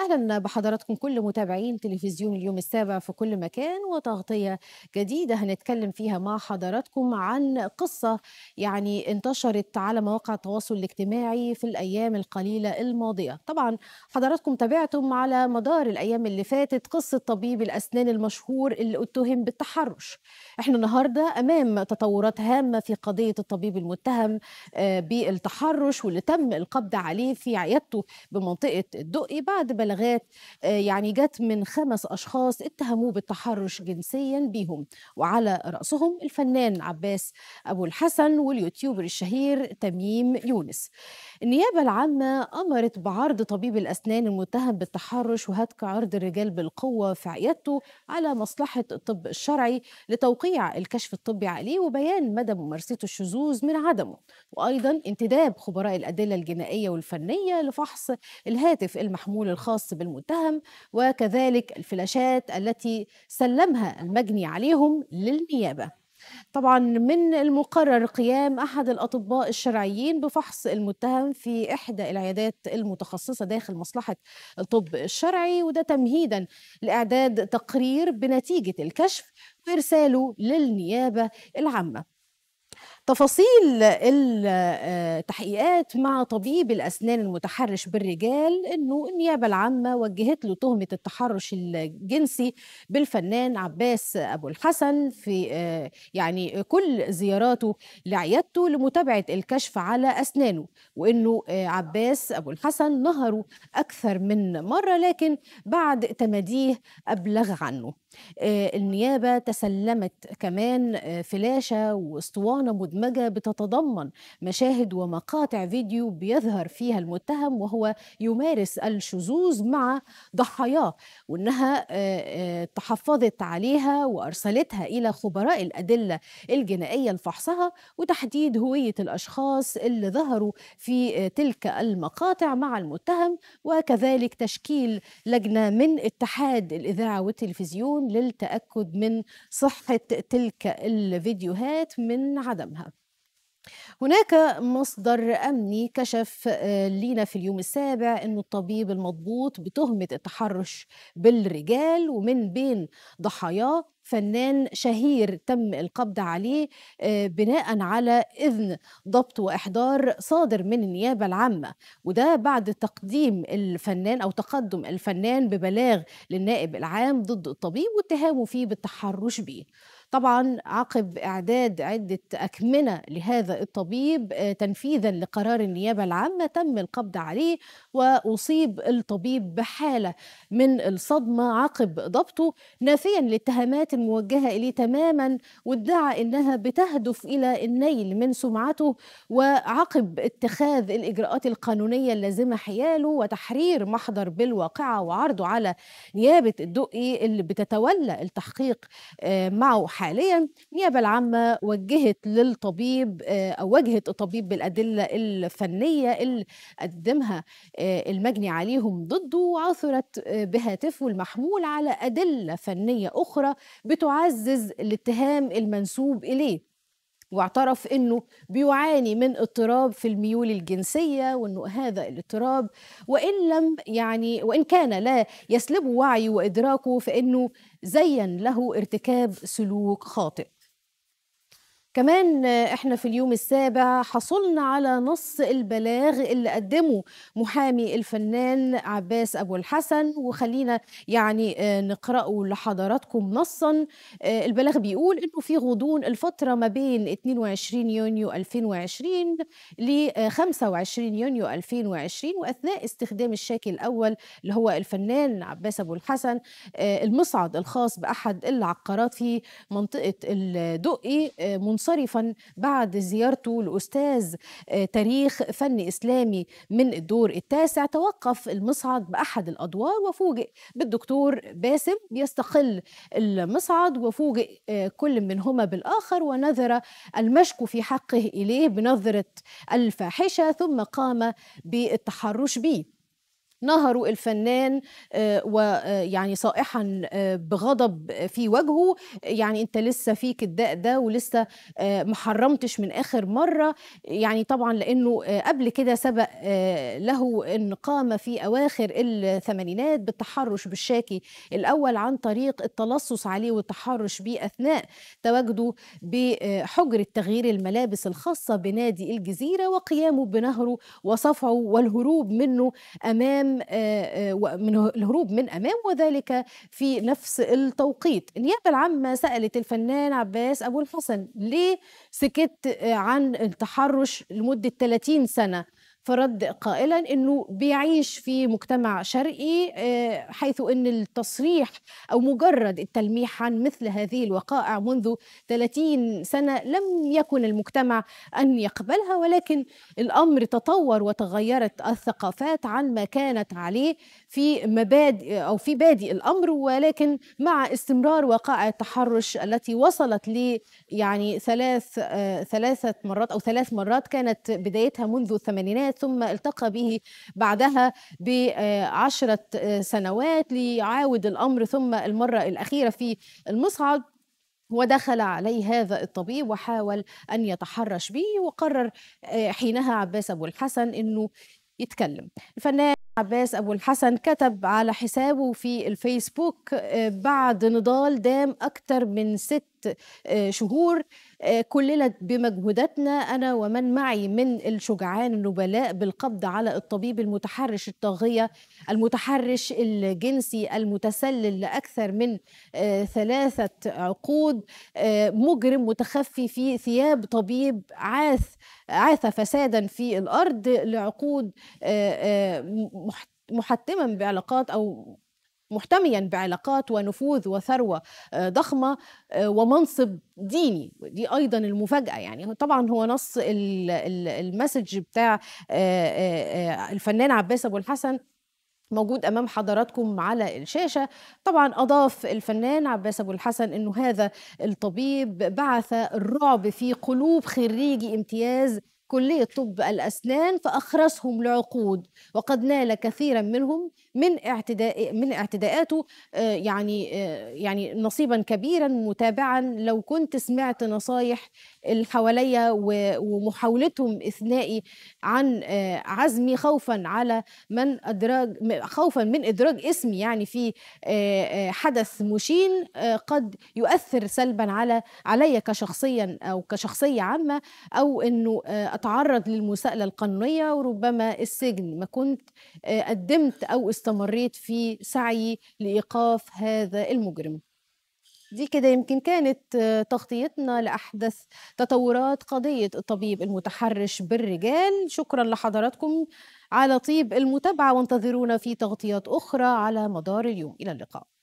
أهلا بحضراتكم كل متابعين تلفزيون اليوم السابع في كل مكان وتغطية جديدة هنتكلم فيها مع حضراتكم عن قصة يعني انتشرت على مواقع التواصل الاجتماعي في الأيام القليلة الماضية طبعا حضراتكم تابعتم على مدار الأيام اللي فاتت قصة طبيب الأسنان المشهور اللي اتهم بالتحرش احنا النهاردة أمام تطورات هامة في قضية الطبيب المتهم آه، بالتحرش واللي تم القبض عليه في عيادته بمنطقة الدقي بعد بلاغات آه، يعني جت من خمس أشخاص اتهموه بالتحرش جنسيا بهم وعلى رأسهم الفنان عباس أبو الحسن واليوتيوبر الشهير تميم يونس النيابة العامة أمرت بعرض طبيب الأسنان المتهم بالتحرش وهتك عرض الرجال بالقوة في عيادته على مصلحة الطب الشرعي لتوقيع الكشف الطبي عليه وبيان مدى ممارسته الشذوذ من عدمه وأيضا انتداب خبراء الأدلة الجنائية والفنية لفحص الهاتف المحمول الخاص الخاص بالمتهم وكذلك الفلاشات التي سلمها المجني عليهم للنيابه طبعا من المقرر قيام احد الاطباء الشرعيين بفحص المتهم في احدى العيادات المتخصصه داخل مصلحه الطب الشرعي وده تمهيدا لاعداد تقرير بنتيجه الكشف وارساله للنيابه العامه تفاصيل التحقيقات آه، مع طبيب الأسنان المتحرش بالرجال أنه النيابة العامة وجهت له تهمة التحرش الجنسي بالفنان عباس أبو الحسن في آه، يعني كل زياراته لعيادته لمتابعة الكشف على أسنانه وأنه آه، عباس أبو الحسن نهره أكثر من مرة لكن بعد تماديه أبلغ عنه النيابة تسلمت كمان فلاشة واسطوانة مدمنة المدمجة بتتضمن مشاهد ومقاطع فيديو بيظهر فيها المتهم وهو يمارس الشذوذ مع ضحاياه وإنها آه، آه، تحفظت عليها وأرسلتها إلى خبراء الأدلة الجنائية لفحصها وتحديد هوية الأشخاص اللي ظهروا في آه، تلك المقاطع مع المتهم وكذلك تشكيل لجنة من اتحاد الإذاعة والتلفزيون للتأكد من صحة تلك الفيديوهات من عدمها هناك مصدر أمني كشف آه، لينا في اليوم السابع أن الطبيب المضبوط بتهمة التحرش بالرجال ومن بين ضحاياه فنان شهير تم القبض عليه آه، بناء على إذن ضبط وإحضار صادر من النيابة العامة وده بعد تقديم الفنان أو تقدم الفنان ببلاغ للنائب العام ضد الطبيب واتهامه فيه بالتحرش به طبعا عقب اعداد عده اكمنه لهذا الطبيب آه، تنفيذا لقرار النيابه العامه تم القبض عليه واصيب الطبيب بحاله من الصدمه عقب ضبطه نافيا لاتهامات موجهة إليه تماما وادعى أنها بتهدف إلى النيل من سمعته وعقب اتخاذ الإجراءات القانونية اللازمة حياله وتحرير محضر بالواقعة وعرضه على نيابة الدقي اللي بتتولى التحقيق آه، معه حاليا النيابة العامة وجهت للطبيب آه، أو وجهت الطبيب بالأدلة الفنية اللي قدمها آه، المجني عليهم ضده وعثرت بهاتفه المحمول على أدلة فنية أخرى بتعزز الاتهام المنسوب إليه واعترف انه بيعاني من اضطراب في الميول الجنسيه وانه هذا الاضطراب وان لم يعني وان كان لا يسلبه وعيه وادراكه فانه زين له ارتكاب سلوك خاطئ كمان احنا في اليوم السابع حصلنا على نص البلاغ اللي قدمه محامي الفنان عباس ابو الحسن وخلينا يعني آه، نقراه لحضراتكم نصا آه، البلاغ بيقول انه في غضون الفتره ما بين 22 يونيو 2020 ل 25 آه، يونيو 2020 واثناء استخدام الشاكي الاول اللي هو الفنان عباس ابو الحسن المصعد الخاص باحد العقارات في منطقه الدقي منصب منصرفا بعد زيارته لأستاذ آه، تاريخ فني إسلامي من الدور التاسع توقف المصعد بأحد الأدوار وفوجئ بالدكتور باسم يستقل المصعد وفوجئ آه، كل منهما بالآخر ونذر المشكو في حقه إليه بنظرة الفاحشة ثم قام بالتحرش به نهروا الفنان آه، ويعني آه، صائحا آه، بغضب في وجهه يعني انت لسه فيك الداء ده ولسه محرمتش من اخر مره يعني طبعا لانه قبل كده سبق له ان قام في اواخر الثمانينات بالتحرش بالشاكي الاول عن طريق التلصص عليه والتحرش به اثناء تواجده بحجره تغيير الملابس الخاصه بنادي الجزيره وقيامه بنهره وصفعه والهروب منه امام أمام آه، آه، من الهروب من أمام وذلك في نفس التوقيت النيابة العامة سألت الفنان عباس أبو الحسن ليه سكت آه، عن التحرش لمدة 30 سنة فرد قائلا انه بيعيش في مجتمع شرقي آه، حيث ان التصريح او مجرد التلميح عن مثل هذه الوقائع منذ 30 سنه لم يكن المجتمع ان يقبلها ولكن الامر تطور وتغيرت الثقافات عن ما كانت عليه في مبادئ او في بادئ الامر ولكن مع استمرار وقائع التحرش التي وصلت ل يعني ثلاث آه، ثلاثه مرات او ثلاث مرات كانت بدايتها منذ الثمانينات ثم التقى به بعدها بعشرة سنوات ليعاود الأمر ثم المرة الأخيرة في المصعد ودخل عليه هذا الطبيب وحاول أن يتحرش به وقرر آه، حينها عباس أبو الحسن أنه يتكلم الفنان عباس أبو الحسن كتب على حسابه في الفيسبوك آه، بعد نضال دام أكثر من ست آه، شهور آه، كلنا بمجهوداتنا أنا ومن معي من الشجعان النبلاء بالقبض على الطبيب المتحرش الطاغية المتحرش الجنسي المتسلل لأكثر من آه، ثلاثة عقود مجرم متخفي في ثياب طبيب عاث عاث فسادا في الأرض لعقود محتما بعلاقات أو محتميا بعلاقات ونفوذ وثروه آه، ضخمه آه، ومنصب ديني دي ايضا المفاجاه يعني طبعا هو نص المسج بتاع آه، الفنان عباس ابو الحسن موجود امام حضراتكم على الشاشه طبعا اضاف الفنان عباس ابو الحسن انه هذا الطبيب بعث الرعب في قلوب خريجي امتياز كلية طب الأسنان فأخرسهم لعقود وقد نال كثيرا منهم من اعتداء من اعتداءاته آه، يعني آه، يعني نصيبا كبيرا متابعا لو كنت سمعت نصايح اللي حواليا ومحاولتهم اثنائي عن آه، عزمي خوفا على من ادراج خوفا من ادراج اسمي يعني في حدث مشين قد يؤثر سلبا على علي كشخصيا او كشخصيه عامه او انه اتعرض للمساءله القانونيه وربما السجن ما كنت آه، قدمت او استمريت في سعي لايقاف هذا المجرم دي كده يمكن كانت آه، تغطيتنا لأحدث تطورات قضية الطبيب المتحرش بالرجال شكرا لحضراتكم على طيب المتابعة وانتظرونا في تغطيات أخرى على مدار اليوم إلى اللقاء